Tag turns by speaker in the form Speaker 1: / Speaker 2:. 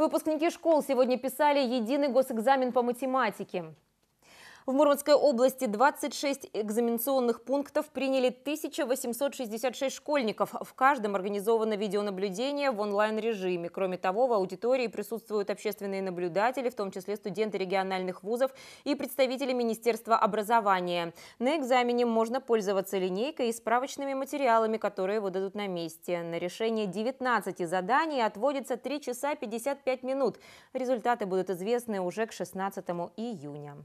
Speaker 1: Выпускники школ сегодня писали единый госэкзамен по математике. В Мурманской области 26 экзаменационных пунктов приняли 1866 школьников. В каждом организовано видеонаблюдение в онлайн-режиме. Кроме того, в аудитории присутствуют общественные наблюдатели, в том числе студенты региональных вузов и представители Министерства образования. На экзамене можно пользоваться линейкой и справочными материалами, которые выдадут на месте. На решение 19 заданий отводится 3 часа 55 минут. Результаты будут известны уже к 16 июня.